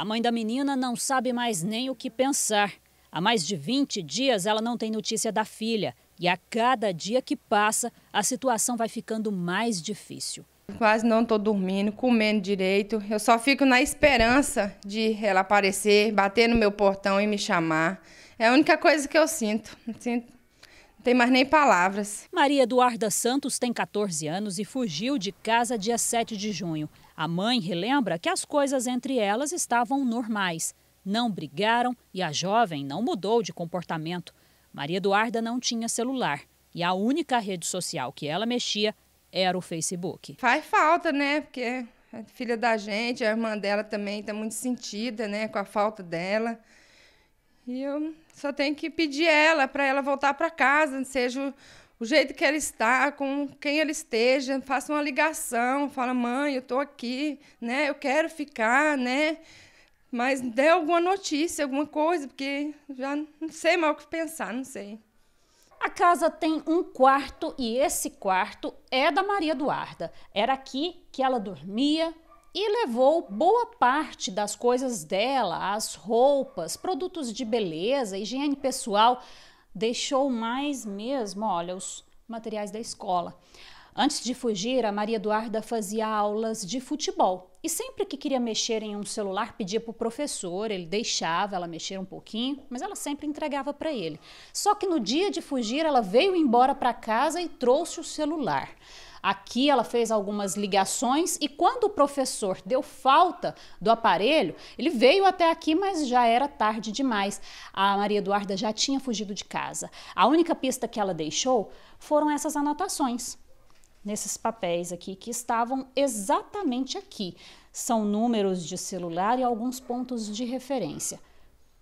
A mãe da menina não sabe mais nem o que pensar. Há mais de 20 dias ela não tem notícia da filha e a cada dia que passa a situação vai ficando mais difícil. Quase não estou dormindo, comendo direito. Eu só fico na esperança de ela aparecer, bater no meu portão e me chamar. É a única coisa que eu sinto. Sinto não tem mais nem palavras. Maria Eduarda Santos tem 14 anos e fugiu de casa dia 7 de junho. A mãe relembra que as coisas entre elas estavam normais. Não brigaram e a jovem não mudou de comportamento. Maria Eduarda não tinha celular e a única rede social que ela mexia era o Facebook. Faz falta, né? Porque a é filha da gente, a irmã dela também está muito sentida, né, com a falta dela. E eu só tenho que pedir ela para ela voltar para casa, seja o, o, jeito que ela está, com quem ela esteja, faça uma ligação, fala: "Mãe, eu estou aqui, né? Eu quero ficar, né?" Mas dê alguma notícia, alguma coisa, porque já não sei mais o que pensar, não sei. A casa tem um quarto e esse quarto é da Maria Eduarda. Era aqui que ela dormia, e levou boa parte das coisas dela, as roupas, produtos de beleza, higiene pessoal, deixou mais mesmo, olha, os materiais da escola. Antes de fugir, a Maria Eduarda fazia aulas de futebol e sempre que queria mexer em um celular, pedia para o professor, ele deixava ela mexer um pouquinho, mas ela sempre entregava para ele. Só que no dia de fugir, ela veio embora para casa e trouxe o celular. Aqui ela fez algumas ligações e quando o professor deu falta do aparelho, ele veio até aqui, mas já era tarde demais. A Maria Eduarda já tinha fugido de casa. A única pista que ela deixou foram essas anotações nesses papéis aqui que estavam exatamente aqui. São números de celular e alguns pontos de referência.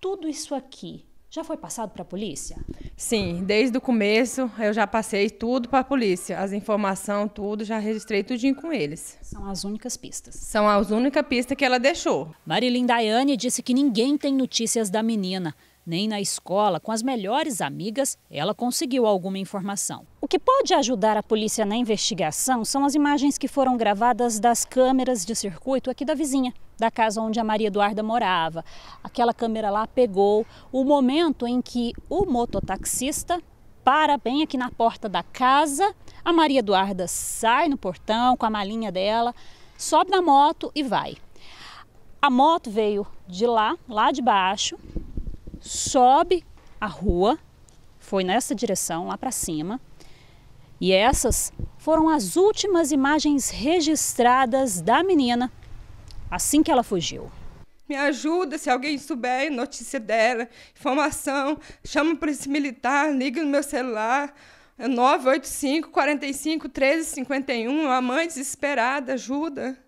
Tudo isso aqui já foi passado para a polícia? Sim, desde o começo eu já passei tudo para a polícia, as informações, tudo, já registrei tudinho com eles. São as únicas pistas. São as únicas pistas que ela deixou. Marilyn Daiane disse que ninguém tem notícias da menina. Nem na escola, com as melhores amigas, ela conseguiu alguma informação. O que pode ajudar a polícia na investigação são as imagens que foram gravadas das câmeras de circuito aqui da vizinha, da casa onde a Maria Eduarda morava. Aquela câmera lá pegou o momento em que o mototaxista para bem aqui na porta da casa, a Maria Eduarda sai no portão com a malinha dela, sobe na moto e vai. A moto veio de lá, lá de baixo, sobe a rua, foi nessa direção, lá para cima, e essas foram as últimas imagens registradas da menina assim que ela fugiu. Me ajuda se alguém souber notícia dela, informação, chama a polícia militar, liga no meu celular. 985 45 13 51, a mãe desesperada, ajuda.